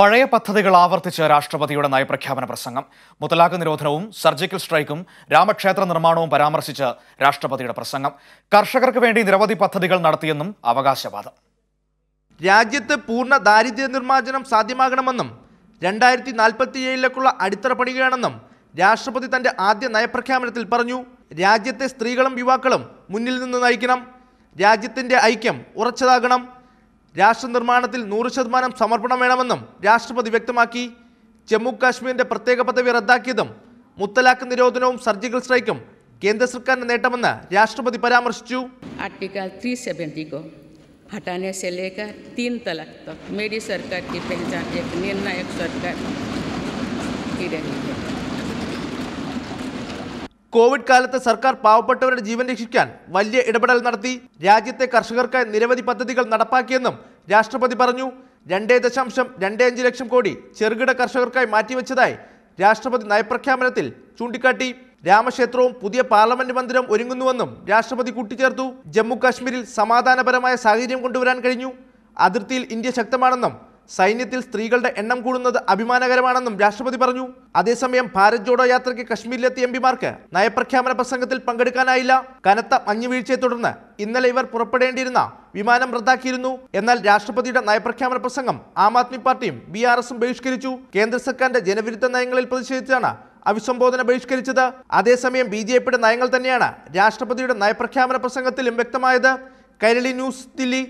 പഴയ പദ്ധതികൾ ആവർത്തിച്ച് രാഷ്ട്രപതിയുടെ നയപ്രഖ്യാപന പ്രസംഗം മുത്തലാഖ് നിരോധനവും സർജിക്കൽ സ്ട്രൈക്കും രാമക്ഷേത്ര നിർമ്മാണവും പരാമർശിച്ച് രാഷ്ട്രപതിയുടെ പ്രസംഗം കർഷകർക്ക് വേണ്ടി നിരവധി പദ്ധതികൾ നടത്തിയെന്നും അവകാശവാദം രാജ്യത്ത് പൂർണ്ണ ദാരിദ്ര്യ നിർമ്മാർജ്ജനം സാധ്യമാകണമെന്നും രണ്ടായിരത്തി ഏഴിലേക്കുള്ള അടിത്തറ പണിയുകയാണെന്നും രാഷ്ട്രപതി തന്റെ ആദ്യ നയപ്രഖ്യാപനത്തിൽ പറഞ്ഞു രാജ്യത്തെ സ്ത്രീകളും യുവാക്കളും മുന്നിൽ നിന്ന് നയിക്കണം രാജ്യത്തിന്റെ ഐക്യം ഉറച്ചതാകണം രാഷ്ട്ര നിർമ്മാണത്തിൽ നൂറ് ശതമാനം സമർപ്പണം വേണമെന്നും രാഷ്ട്രപതി വ്യക്തമാക്കി ജമ്മു കാശ്മീരിന്റെ പ്രത്യേക പദവി റദ്ദാക്കിയതും മുത്തലാഖ് നിരോധനവും സർജിക്കൽ സ്ട്രൈക്കും കേന്ദ്ര സർക്കാരിന്റെ നേട്ടമെന്ന് രാഷ്ട്രപതി പരാമർശിച്ചു तक सरकार की पहचान निर्णायक की കോവിഡ് കാലത്ത് സർക്കാർ പാവപ്പെട്ടവരുടെ ജീവൻ രക്ഷിക്കാൻ വലിയ ഇടപെടൽ നടത്തി രാജ്യത്തെ കർഷകർക്കായി നിരവധി പദ്ധതികൾ നടപ്പാക്കിയെന്നും രാഷ്ട്രപതി പറഞ്ഞു രണ്ടേ ദശാംശം രണ്ടേ അഞ്ച് ലക്ഷം കോടി ചെറുകിട കർഷകർക്കായി മാറ്റിവെച്ചതായി രാഷ്ട്രപതി നയപ്രഖ്യാപനത്തിൽ ചൂണ്ടിക്കാട്ടി രാമക്ഷേത്രവും പുതിയ പാർലമെന്റ് മന്ദിരം ഒരുങ്ങുന്നുവെന്നും രാഷ്ട്രപതി കൂട്ടിച്ചേർത്തു ജമ്മു കാശ്മീരിൽ സമാധാനപരമായ സാഹചര്യം കൊണ്ടുവരാൻ കഴിഞ്ഞു അതിർത്തിയിൽ ഇന്ത്യ ശക്തമാണെന്നും സൈന്യത്തിൽ സ്ത്രീകളുടെ എണ്ണം കൂടുന്നത് അഭിമാനകരമാണെന്നും രാഷ്ട്രപതി പറഞ്ഞു അതേസമയം ഭാരത് ജോഡോ യാത്രയ്ക്ക് കശ്മീരിലെത്തിയ എംപിമാർക്ക് നയപ്രഖ്യാപന പ്രസംഗത്തിൽ പങ്കെടുക്കാനായില്ല കനത്ത മഞ്ഞുവീഴ്ചയെ തുടർന്ന് ഇന്നലെ ഇവർ പുറപ്പെടേണ്ടിയിരുന്ന വിമാനം റദ്ദാക്കിയിരുന്നു എന്നാൽ രാഷ്ട്രപതിയുടെ നയപ്രഖ്യാപന പ്രസംഗം ആം ആദ്മി പാർട്ടിയും ബി ആർ എസും ബഹിഷ്കരിച്ചു കേന്ദ്ര സർക്കാരിന്റെ ജനവിരുദ്ധ നയങ്ങളിൽ പ്രതിഷേധിച്ചാണ് അഭിസംബോധന ബഹിഷ്കരിച്ചത് അതേസമയം ബി ജെ പിയുടെ നയങ്ങൾ തന്നെയാണ് രാഷ്ട്രപതിയുടെ നയപ്രഖ്യാപന പ്രസംഗത്തിലും വ്യക്തമായത് കൈരളി ന്യൂസ് ദില്ലി